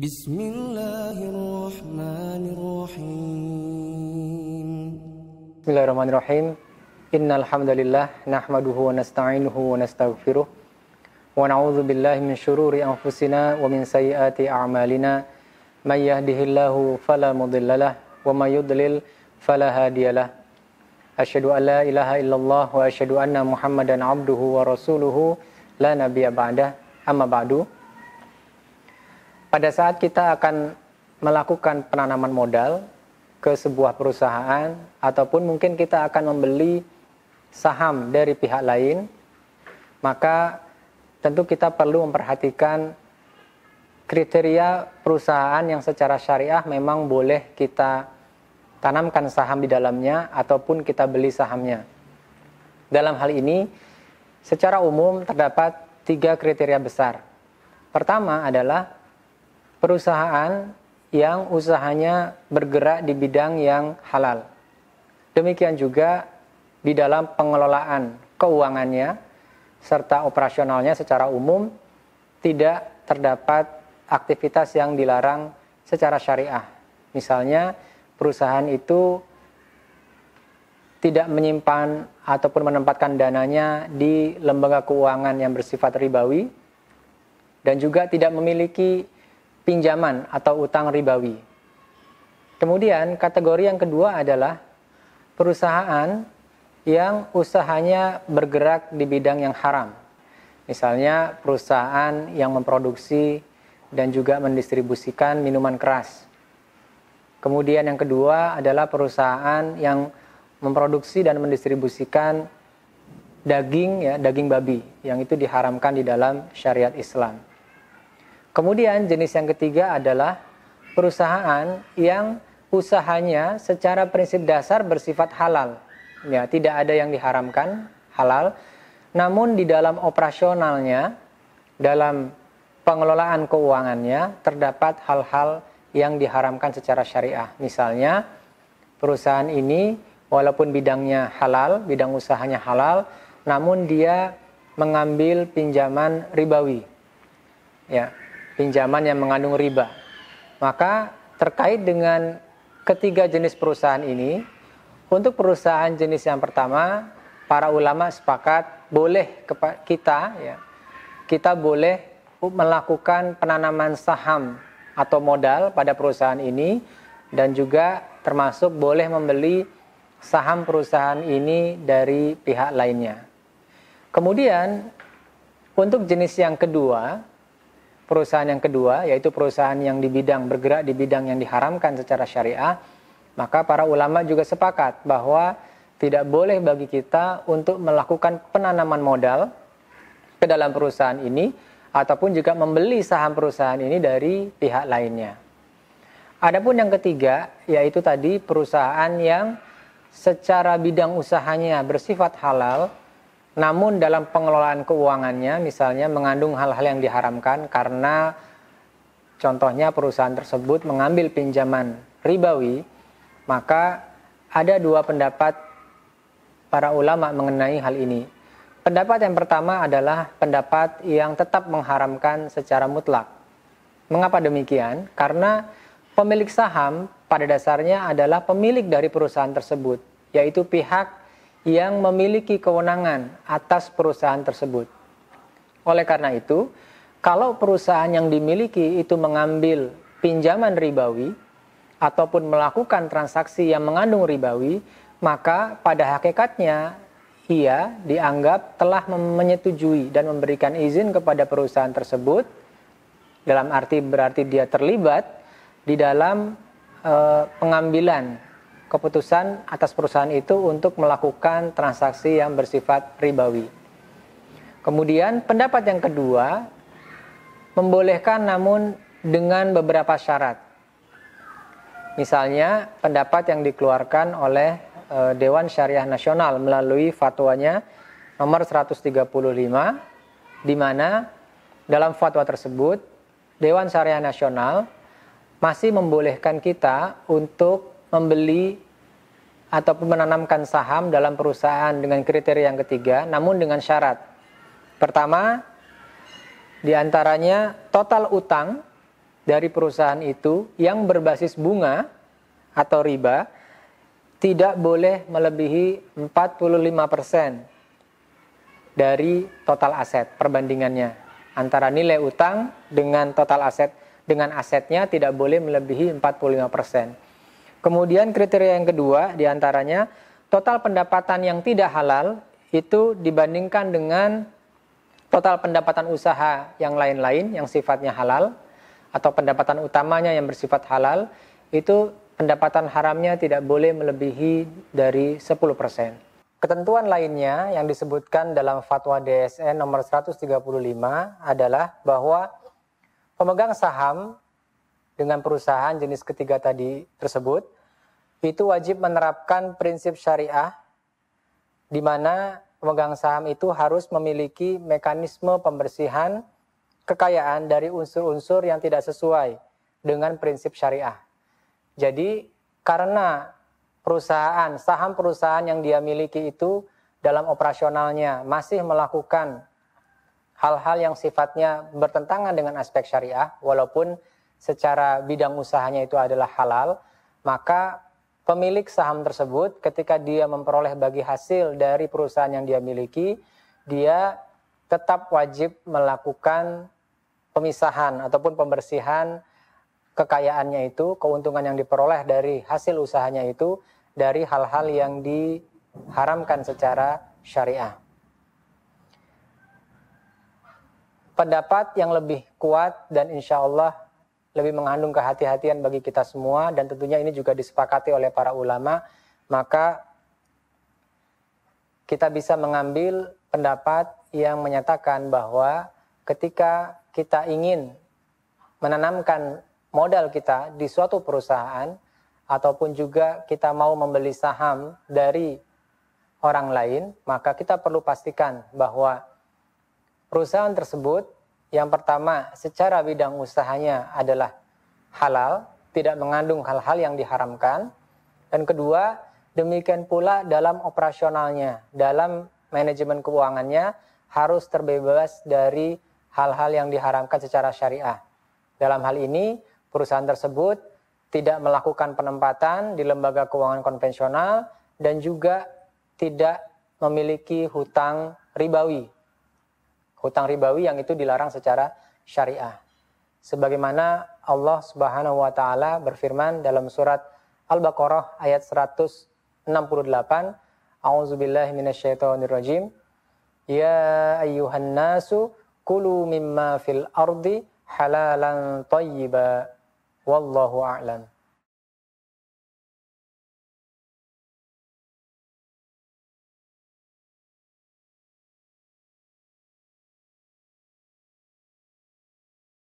Bismillahirrahmanirrahim. Bismillahirrahmanirrahim. Innal hamdalillah nahmaduhu wa nasta'inuhu wa nastaghfiruh wa na'udzu billahi min shururi anfusina wa min sayyiati a'malina may yahdihillahu fala mudhillalah wa may yudlil fala hadiyalah. Asyhadu an la ilaha illallah wa asyhadu anna Muhammadan abduhu wa rasuluhu la nabiyya ba'dah. Amma ba'du pada saat kita akan melakukan penanaman modal ke sebuah perusahaan ataupun mungkin kita akan membeli saham dari pihak lain, maka tentu kita perlu memperhatikan kriteria perusahaan yang secara syariah memang boleh kita tanamkan saham di dalamnya ataupun kita beli sahamnya. Dalam hal ini, secara umum terdapat tiga kriteria besar. Pertama adalah perusahaan yang usahanya bergerak di bidang yang halal. Demikian juga di dalam pengelolaan keuangannya serta operasionalnya secara umum tidak terdapat aktivitas yang dilarang secara syariah. Misalnya perusahaan itu tidak menyimpan ataupun menempatkan dananya di lembaga keuangan yang bersifat ribawi dan juga tidak memiliki pinjaman atau utang ribawi. Kemudian kategori yang kedua adalah perusahaan yang usahanya bergerak di bidang yang haram. Misalnya perusahaan yang memproduksi dan juga mendistribusikan minuman keras. Kemudian yang kedua adalah perusahaan yang memproduksi dan mendistribusikan daging ya, daging babi yang itu diharamkan di dalam syariat Islam. Kemudian jenis yang ketiga adalah perusahaan yang usahanya secara prinsip dasar bersifat halal. Ya, tidak ada yang diharamkan, halal. Namun di dalam operasionalnya, dalam pengelolaan keuangannya terdapat hal-hal yang diharamkan secara syariah. Misalnya, perusahaan ini walaupun bidangnya halal, bidang usahanya halal, namun dia mengambil pinjaman ribawi. Ya, pinjaman yang mengandung riba. Maka terkait dengan ketiga jenis perusahaan ini, untuk perusahaan jenis yang pertama, para ulama sepakat boleh kita ya, kita boleh melakukan penanaman saham atau modal pada perusahaan ini dan juga termasuk boleh membeli saham perusahaan ini dari pihak lainnya. Kemudian untuk jenis yang kedua, perusahaan yang kedua yaitu perusahaan yang di bidang bergerak di bidang yang diharamkan secara syariah maka para ulama juga sepakat bahwa tidak boleh bagi kita untuk melakukan penanaman modal ke dalam perusahaan ini ataupun juga membeli saham perusahaan ini dari pihak lainnya. Adapun yang ketiga yaitu tadi perusahaan yang secara bidang usahanya bersifat halal namun dalam pengelolaan keuangannya misalnya mengandung hal-hal yang diharamkan karena contohnya perusahaan tersebut mengambil pinjaman ribawi, maka ada dua pendapat para ulama mengenai hal ini. Pendapat yang pertama adalah pendapat yang tetap mengharamkan secara mutlak. Mengapa demikian? Karena pemilik saham pada dasarnya adalah pemilik dari perusahaan tersebut, yaitu pihak yang memiliki kewenangan atas perusahaan tersebut. Oleh karena itu, kalau perusahaan yang dimiliki itu mengambil pinjaman ribawi ataupun melakukan transaksi yang mengandung ribawi, maka pada hakikatnya ia dianggap telah menyetujui dan memberikan izin kepada perusahaan tersebut dalam arti berarti dia terlibat di dalam e, pengambilan keputusan atas perusahaan itu untuk melakukan transaksi yang bersifat ribawi. Kemudian pendapat yang kedua membolehkan namun dengan beberapa syarat. Misalnya pendapat yang dikeluarkan oleh eh, Dewan Syariah Nasional melalui fatwanya nomor 135 di mana dalam fatwa tersebut Dewan Syariah Nasional masih membolehkan kita untuk membeli ataupun menanamkan saham dalam perusahaan dengan kriteria yang ketiga, namun dengan syarat. Pertama, diantaranya total utang dari perusahaan itu yang berbasis bunga atau riba tidak boleh melebihi 45% dari total aset perbandingannya antara nilai utang dengan total aset dengan asetnya tidak boleh melebihi 45 persen. Kemudian kriteria yang kedua diantaranya total pendapatan yang tidak halal itu dibandingkan dengan total pendapatan usaha yang lain-lain yang sifatnya halal atau pendapatan utamanya yang bersifat halal itu pendapatan haramnya tidak boleh melebihi dari 10%. Ketentuan lainnya yang disebutkan dalam fatwa DSN nomor 135 adalah bahwa pemegang saham dengan perusahaan jenis ketiga tadi tersebut itu wajib menerapkan prinsip syariah di mana pemegang saham itu harus memiliki mekanisme pembersihan kekayaan dari unsur-unsur yang tidak sesuai dengan prinsip syariah. Jadi karena perusahaan, saham perusahaan yang dia miliki itu dalam operasionalnya masih melakukan hal-hal yang sifatnya bertentangan dengan aspek syariah, walaupun secara bidang usahanya itu adalah halal, maka pemilik saham tersebut ketika dia memperoleh bagi hasil dari perusahaan yang dia miliki, dia tetap wajib melakukan pemisahan ataupun pembersihan kekayaannya itu, keuntungan yang diperoleh dari hasil usahanya itu dari hal-hal yang diharamkan secara syariah. Pendapat yang lebih kuat dan insya Allah lebih mengandung kehati-hatian bagi kita semua dan tentunya ini juga disepakati oleh para ulama maka kita bisa mengambil pendapat yang menyatakan bahwa ketika kita ingin menanamkan modal kita di suatu perusahaan ataupun juga kita mau membeli saham dari orang lain, maka kita perlu pastikan bahwa perusahaan tersebut yang pertama, secara bidang usahanya adalah halal, tidak mengandung hal-hal yang diharamkan. Dan kedua, demikian pula dalam operasionalnya, dalam manajemen keuangannya harus terbebas dari hal-hal yang diharamkan secara syariah. Dalam hal ini, perusahaan tersebut tidak melakukan penempatan di lembaga keuangan konvensional dan juga tidak memiliki hutang ribawi hutang ribawi yang itu dilarang secara syariah. Sebagaimana Allah Subhanahu wa taala berfirman dalam surat Al-Baqarah ayat 168, A'udzubillahi minasyaitonirrajim. Ya ayyuhan nasu kulu mimma fil ardi halalan tayyiba wallahu a'lam.